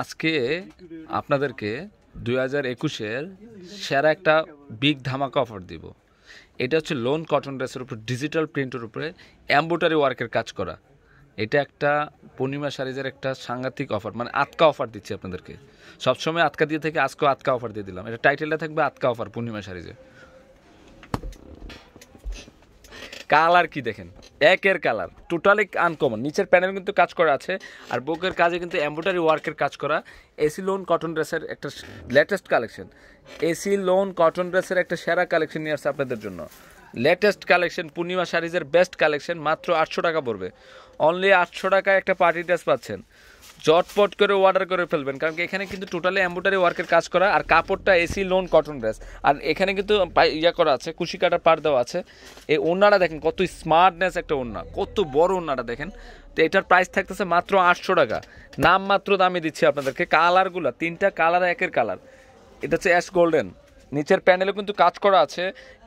আজকে আপনাদেরকে দুই হাজার একুশের সেরা একটা বিগ ধামাকা অফার দিব এটা হচ্ছে লোন কটন ড্রেসের উপর ডিজিটাল প্রিন্টের উপরে অ্যাম্বোটারি ওয়ার্কের কাজ করা এটা একটা পূর্ণিমা সারিজের একটা সাংঘাতিক অফার মানে আটকা অফার দিচ্ছি আপনাদেরকে সবসময় আটকা দিয়ে থেকে আজকেও আটকা অফার দিয়ে দিলাম এটা টাইটেলটা থাকবে আটকা অফার পূর্ণিমা সারিজে কালার কি দেখেন একের কালার টোটালি আনকমন নিচের প্যানেল কিন্তু কাজ করা আছে আর বুকের কাজে কিন্তু এম্ব্রয়ডারি ওয়ার্কের কাজ করা এসি লোন কটন ড্রেসের একটা লেটেস্ট কালেকশন এসি লোন কটন ড্রেসের একটা সেরা কালেকশন নিয়ে আসছে আপনাদের জন্য লেটেস্ট কালেকশন পূর্ণিমা শাড়িজের বেস্ট কালেকশন মাত্র আটশো টাকা পড়বে অনলি আটশো টাকায় একটা পার্টি ড্রেস পাচ্ছেন জটপট করে অর্ডার করে ফেলবেন কারণ এখানে কিন্তু টোটালি অ্যাম্বোটারি ওয়ার্কের কাজ করা আর কাপড়টা এসি লোন কটন ড্রেস আর এখানে কিন্তু ইয়া করা আছে কুশি কাটার পার দেওয়া আছে এই ওনারা দেখেন কত স্মার্টনেস একটা ওনা কত বড় ওনারা দেখেন তো এটার প্রাইস থাকতেছে মাত্র আটশো টাকা নাম মাত্র দামে দিচ্ছি আপনাদেরকে কালারগুলো তিনটা কালার একের কালার এটা হচ্ছে অ্যাশ গোল্ডেন নিচের প্যান্ডেলও কিন্তু কাজ করা আছে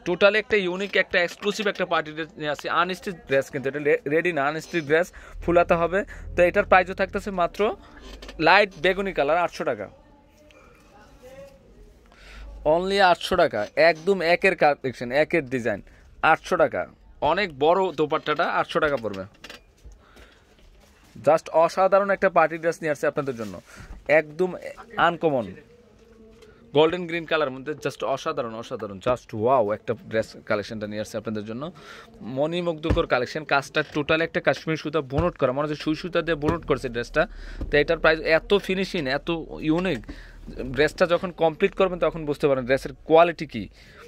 টোটালি একটা ইউনিক একটা এক্সক্লুসিভ একটা পার্টি ড্রেস নিয়ে আসি আনস্টিচ ড্রেস কিন্তু এটা রেডি না আনস্টিচ ড্রেস ফুলাতে হবে তো এটার প্রাইসও থাকতেছে মাত্র লাইট বেগুনি কালার আটশো টাকা অনলি আটশো টাকা একদম একের কালেকশন একের ডিজাইন আটশো টাকা অনেক বড় দোপাট্টাটা আটশো টাকা পড়বে জাস্ট অসাধারণ একটা পার্টি ড্রেস নিয়ে আসছে আপনাদের জন্য একদম আনকমন গোল্ডেন গ্রিন কালার মধ্যে জাস্ট অসাধারণ অসাধারণ জাস্ট ওয়াও একটা ড্রেস কালেকশনটা নিয়ে আসছে আপনাদের জন্য মণিমুগ্ধকর কালেকশন কাজটা টোটাল একটা কাশ্মীর সুতা বোনট করা মনে হচ্ছে সুই সুতা দিয়ে বোনট করছে ড্রেসটা তো এটার প্রাইস এত ফিনিশিং এত ইউনিক ড্রেসটা যখন কমপ্লিট করবেন তখন বুঝতে পারেন ড্রেসের কোয়ালিটি কী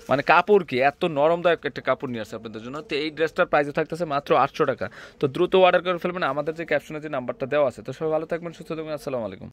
মানে কাপড় কি এত নরমদায়ক একটা কাপড় নিয়ে আসছে আপনাদের জন্য তো এই ড্রেসটার প্রাইসে থাকতেছে মাত্র আটশো টাকা তো দ্রুত অর্ডার করে ফেলবেন আমাদের যে ক্যাপশনে যে নাম্বারটা দেওয়া আছে তো সবাই ভালো থাকবেন সুস্থ থাকবেন আসসালামু আলাইকুম